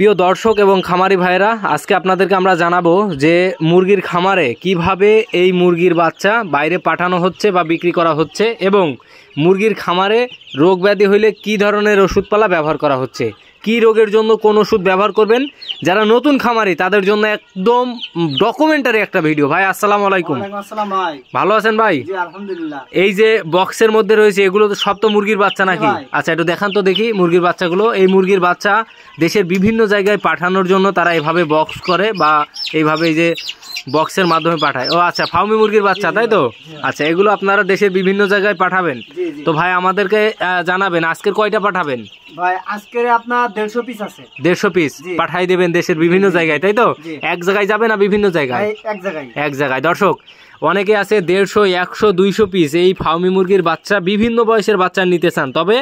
প্রিয় দর্শক এবং খামারি ভাইরা আজকে আপনাদেরকে আমরা জানাবো যে মুরগির খামারে কিভাবে এই মুরগির বাচ্চা বাইরে পাঠানো হচ্ছে বা বিক্রি করা হচ্ছে এবং মুরগির খামারে রোগ ব্যাধি হইলে কি ধরনের ওষুধপালা ব্যবহার করা হচ্ছে কি রোগের জন্য কোন ওষুধ ব্যবহার করবেন যারা নতুন খামারি তাদের জন্য একদম ডকুমেন্টারি একটা ভিডিও ভাই আসসালাম আলাইকুম ভালো আছেন ভাই এই যে বক্সের মধ্যে রয়েছে এগুলো তো সব তো মুরগির বাচ্চা নাকি আচ্ছা একটু দেখান তো দেখি মুরগির বাচ্চাগুলো এই মুরগির বাচ্চা দেশের বিভিন্ন জায়গায় পাঠানোর জন্য তারা এভাবে বক্স করে বা এইভাবে এই যে বক্সের মাধ্যমে পাঠায় ও আচ্ছা ফাউমি মুরগির বাচ্চা তাই তো আচ্ছা এগুলো আপনারা দেশের বিভিন্ন জায়গায় পাঠাবেন তো ভাই আমাদেরকে জানাবেন আজকের কয়টা পাঠাবেন ভাই আজকের আপনার দেড়শো পিস পাঠাই দেবেন দেশের বিভিন্ন জায়গায় তাই তো এক জায়গায় যাবে না বিভিন্ন জায়গায় এক জায়গায় এক জায়গায় দর্শক অনেকে আছে দেড়শো একশো দুইশো পিস এই ফাউমি মুরগির বাচ্চা বিভিন্ন বয়সের বাচ্চা নিতে চান তবে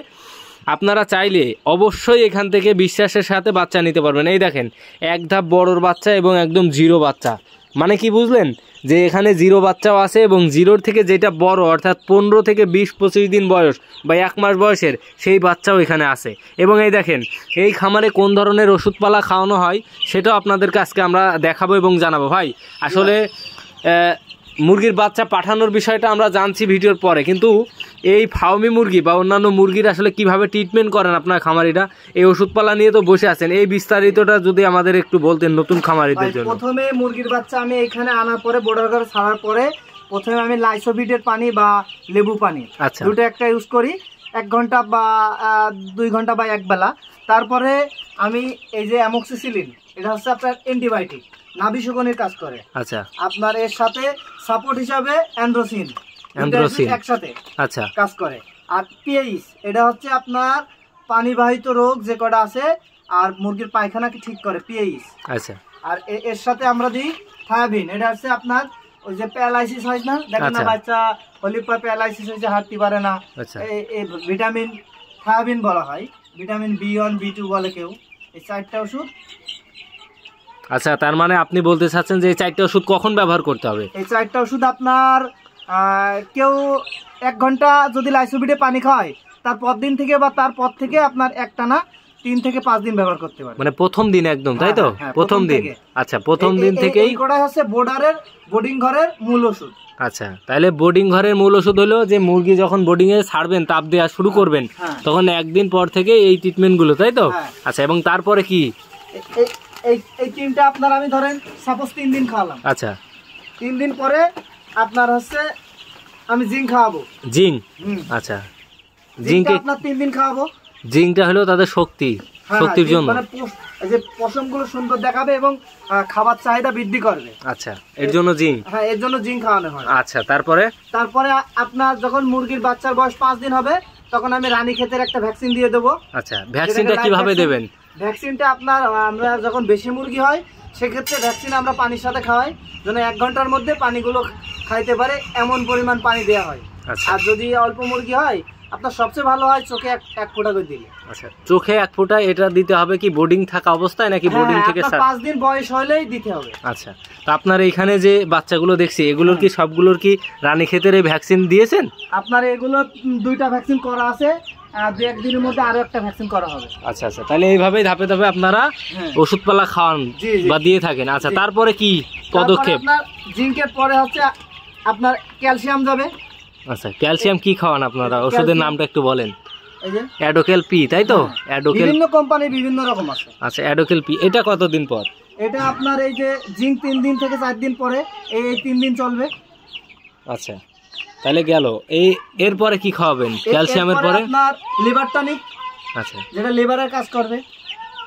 আপনারা চাইলে অবশ্যই এখান থেকে বিশ্বাসের সাথে বাচ্চা নিতে পারবেন এই দেখেন এক ধাপ বড়োর বাচ্চা এবং একদম জিরো বাচ্চা মানে কি বুঝলেন যে এখানে জিরো বাচ্চাও আছে এবং জিরোর থেকে যেটা বড় অর্থাৎ পনেরো থেকে বিশ পঁচিশ দিন বয়স বা এক মাস বয়সের সেই বাচ্চাও এখানে আছে এবং এই দেখেন এই খামারে কোন ধরনের ওষুধপালা খাওয়ানো হয় সেটাও আপনাদেরকে আজকে আমরা দেখাবো এবং জানাবো ভাই আসলে মুরগির বাচ্চা পাঠানোর বিষয়টা আমরা জানছি ভিডিওর পরে কিন্তু এই ফাউমি মুরগি বা অন্যান্য মুরগির আসলে কিভাবে ট্রিটমেন্ট করেন আপনার খামারিটা এই ওষুধপালা নিয়ে তো বসে আছেন এই বিস্তারিতটা যদি আমাদের একটু বলতেন নতুন খামারিদের জন্য প্রথমে মুরগির বাচ্চা আমি এখানে আনার পরে বর্ডার ঘর ছাড়ার পরে প্রথমে আমি লাইসোবিটের পানি বা লেবু পানি আচ্ছা দুটো একটা ইউজ করি এক ঘন্টা বা দুই ঘন্টা বা এক বেলা তারপরে আমি এই যে অ্যামোক্সিসিলিন এটা হচ্ছে আপনার অ্যান্টিবায়োটিক নাভিসুগনের কাজ করে আচ্ছা আপনার এর সাথে সাপোর্ট হিসাবে অ্যান্ড্রোসিন একসাথে আচ্ছা কাজ করে আর পিএইচ এটা হচ্ছে আপনার পানিবাহিত রোগ যে কটা আছে আর মুরগির ঠিক করে পিএইচ আচ্ছা আর এর সাথে আমরা দিই থায়াবিন এটা হচ্ছে আপনার ওই যে হয় না দেখেন না আচ্ছা। বাচ্চা হয়েছে হাঁটতে পারে না আচ্ছা। এই ভিটামিন থায়াবিন বলা হয় vitamin B one B two বলে কেউ এই চারটা ওষুধ আচ্ছা তার মানে আপনি বলতে চাচ্ছেন যে এই চারটা ওষুধ কখন ব্যবহার করতে হবে এই চারটা ওষুধ আপনার কেউ এক ঘন্টা যদি লাইসুবিটে পানি খায় তার পর দিন থেকে বা তার পর থেকে আপনার একটানা তিন থেকে পাঁচ দিন ব্যবহার করতে পারে মানে প্রথম দিন একদম তাই তো হ্যাঁ, হ্যাঁ, প্রথম দিন আচ্ছা প্রথম দিন থেকেই কটাই হচ্ছে বোর্ডারের বোর্ডিং ঘরের মূল ওষুধ আচ্ছা তাহলে বোর্ডিং ঘরের মূল ওষুধ হলো যে মুরগি যখন বোর্ডিং এ ছাড়বেন তাপ দেওয়া শুরু হ্যাঁ, করবেন তখন একদিন পর থেকে এই ট্রিটমেন্ট গুলো তাই তো আচ্ছা এবং তারপরে কি এই এই তিনটা আপনার আমি ধরেন সাপোজ তিন দিন খাওয়ালাম আচ্ছা তিন দিন পরে আপনার হচ্ছে আমি জিং খাওয়াবো জিং আচ্ছা জিংকে আপনার তিন দিন খাওয়াবো জিংটা হলো তাদের শক্তি হ্যাঁ, হ্যাঁ, শক্তির মানে জন্য মানে যে পশমগুলো সুন্দর দেখাবে এবং খাবার চাহিদা বৃদ্ধি করবে আচ্ছা এর জন্য জিং হ্যাঁ এর জন্য জিং খাওয়ানো হয় আচ্ছা তারপরে তারপরে আপনার যখন মুরগির বাচ্চার বয়স পাঁচ দিন হবে তখন আমি রানী ক্ষেতের একটা ভ্যাকসিন দিয়ে দেবো আচ্ছা ভ্যাকসিনটা কিভাবে দেবেন ভ্যাকসিনটা আপনার আমরা যখন বেশি মুরগি হয় সেক্ষেত্রে ভ্যাকসিন আমরা পানির সাথে খাওয়াই যেন এক ঘন্টার মধ্যে পানিগুলো খাইতে পারে এমন পরিমাণ পানি দেওয়া হয় আচ্ছা। আর যদি অল্প মুরগি হয় আপনার সবচেয়ে ভালো হয় চোখে এক ফোঁটা করে দিলে আচ্ছা চোখে এক ফোঁটা এটা দিতে হবে কি বোর্ডিং থাকা অবস্থায় নাকি বোর্ডিং হ্যাঁ, হ্যাঁ, থেকে পাঁচ দিন বয়স হলেই দিতে হবে আচ্ছা তো আপনার এখানে যে বাচ্চাগুলো দেখছি এগুলোর কি সবগুলোর কি রানী ক্ষেতের এই ভ্যাকসিন দিয়েছেন আপনার এগুলো দুইটা ভ্যাকসিন করা আছে দু একদিনের মধ্যে একটা ভ্যাকসিন করা হবে আচ্ছা আচ্ছা তাহলে এইভাবেই ধাপে ধাপে আপনারা হ্যাঁ। ওষুধপালা খাওয়ান বা দিয়ে থাকেন আচ্ছা তারপরে কি পদক্ষেপ জিঙ্কের পরে হচ্ছে আপনার ক্যালসিয়াম যাবে আচ্ছা ক্যালসিয়াম কি খাওয়ান আপনারা ওষুধের নামটা একটু বলেন অ্যাডোকেল পি তাই তো হ্যাঁ, হ্যাঁ। অ্যাডোকেল বিভিন্ন কোম্পানি বিভিন্ন রকম আছে আচ্ছা অ্যাডোকেল পি এটা কতদিন পর এটা আপনার এই যে জিঙ্ক তিন দিন থেকে চার দিন পরে এই তিন দিন চলবে আচ্ছা তাহলে গেল এই এর পরে কি খাওয়াবেন ক্যালসিয়ামের পরে আপনার লিভার টনিক আচ্ছা যেটা লিভারের কাজ করবে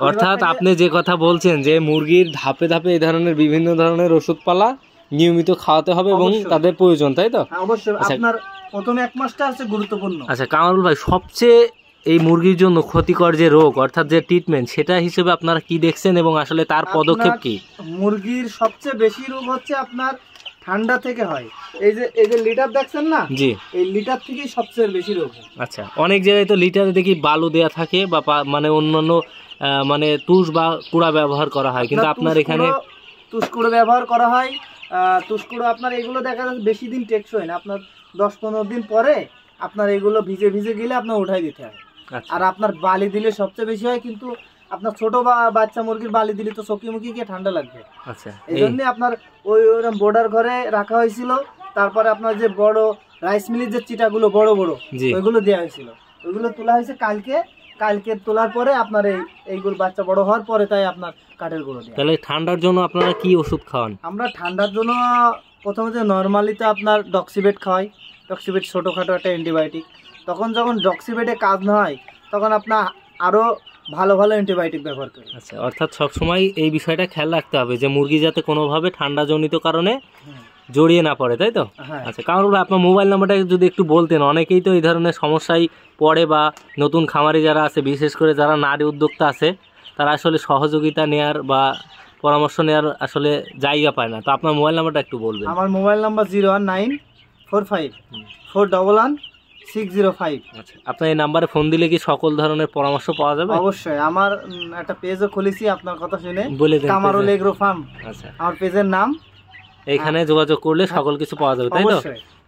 অর্থাৎ আপনি যে কথা বলছেন যে মুরগির ধাপে ধাপে এই ধরনের বিভিন্ন ধরনের ওষুধপালা নিয়মিত খাওয়াতে হবে এবং তাদের প্রয়োজন তাই তো হ্যাঁ, অবশ্যই আচ্ছা। গুরুত্বপূর্ণ আচ্ছা কামারুল ভাই সবচেয়ে এই মুরগির জন্য ক্ষতিকর যে রোগ অর্থাৎ যে ট্রিটমেন্ট সেটা হিসেবে আপনারা কি দেখছেন এবং আসলে তার পদক্ষেপ কি মুরগির সবচেয়ে বেশি রোগ হচ্ছে আপনার ঠান্ডা থেকে হয় এই যে এই যে লিটার দেখছেন না জি এই লিটার থেকেই সবচেয়ে বেশি রোগ আচ্ছা অনেক জায়গায় তো লিটারে দেখি বালু দেয়া থাকে বা মানে অন্যান্য মানে তুষ বা কুড়া ব্যবহার করা হয় কিন্তু আপনার এখানে তুষ কুড়া ব্যবহার করা হয় তুষ্কুড়ো আপনার এগুলো দেখা যাচ্ছে বেশি দিন টেকসই না আপনার দশ পনেরো দিন পরে আপনার এগুলো ভিজে ভিজে গেলে আপনার উঠাই দিতে হবে আচ্ছা। আর আপনার বালি দিলে সবচেয়ে বেশি হয় কিন্তু আপনার ছোট বা বাচ্চা মুরগির বালি দিলে তো মুখি গিয়ে ঠান্ডা লাগবে আচ্ছা, এই জন্য আপনার ওই ওরকম বর্ডার ঘরে রাখা হয়েছিল তারপরে আপনার যে বড় রাইস মিলের যে চিটাগুলো বড় বড় ওইগুলো দেওয়া হয়েছিল ওইগুলো তোলা হয়েছে কালকে কালকে তোলার পরে আপনার এই এইগুলো বাচ্চা বড় হওয়ার পরে তাই আপনার কাঠের গুঁড়ো তাহলে ঠান্ডার জন্য আপনারা কি ওষুধ খাওয়ান আমরা ঠান্ডার জন্য প্রথমে যে নর্মালি তো আপনার ডক্সিবেট খাওয়াই ডক্সিবেট ছোটোখাটো একটা অ্যান্টিবায়োটিক তখন যখন ডক্সিবেটে কাজ না হয় তখন আপনার আরও ভালো ভালো অ্যান্টিবায়োটিক ব্যবহার করি আচ্ছা অর্থাৎ সবসময় এই বিষয়টা খেয়াল রাখতে হবে যে মুরগি যাতে কোনোভাবে ঠান্ডাজনিত কারণে হ্যাঁ। জড়িয়ে না পড়ে তাই তো হ্যাঁ। আচ্ছা কামরুল আপনার মোবাইল নাম্বারটা যদি একটু বলতেন অনেকেই তো এই ধরনের সমস্যায় পড়ে বা নতুন খামারি যারা আছে বিশেষ করে যারা নারী উদ্যোক্তা আছে তারা আসলে সহযোগিতা নেয়ার বা পরামর্শ নেওয়ার আসলে জায়গা পায় না তো আপনার মোবাইল নাম্বারটা একটু বলবেন আমার mobile number zero one nine four five four double one six zero five আচ্ছা আপনার এই নাম্বারে ফোন দিলে কি সকল ধরনের পরামর্শ পাওয়া যাবে অবশ্যই আমার একটা পেজও খুলেছি আপনার কথা শুনে বলে কামারুল এগ্রো ফার্ম আচ্ছা আমার পেজের নাম এইখানে যোগাযোগ করলে হ্যাঁ। সকল কিছু পাওয়া যাবে তাই তো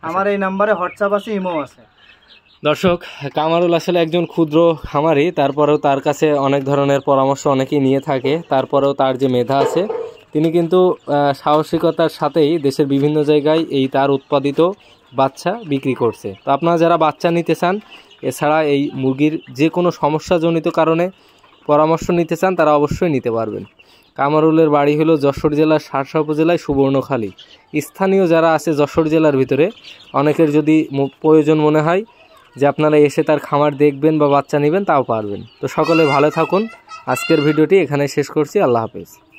আমার এই নাম্বারে হোয়াটসঅ্যাপ আছে ইমো আছে দর্শক কামারুল আসলে একজন ক্ষুদ্র খামারি তারপরেও তার কাছে অনেক ধরনের পরামর্শ অনেকেই নিয়ে থাকে তারপরেও তার যে মেধা আছে তিনি কিন্তু সাহসিকতার সাথেই দেশের বিভিন্ন জায়গায় এই তার উৎপাদিত বাচ্চা বিক্রি করছে তো আপনারা যারা বাচ্চা নিতে চান এছাড়া এই মুরগির যে কোনো সমস্যাজনিত কারণে পরামর্শ নিতে চান তারা অবশ্যই নিতে পারবেন কামারুলের বাড়ি হলো যশোর জেলার সারসা উপজেলায় সুবর্ণখালী স্থানীয় যারা আছে যশোর জেলার ভিতরে অনেকের যদি প্রয়োজন মনে হয় যে আপনারা এসে তার খামার দেখবেন বা বাচ্চা নেবেন তাও পারবেন তো সকলে ভালো থাকুন আজকের ভিডিওটি এখানে শেষ করছি আল্লাহ হাফেজ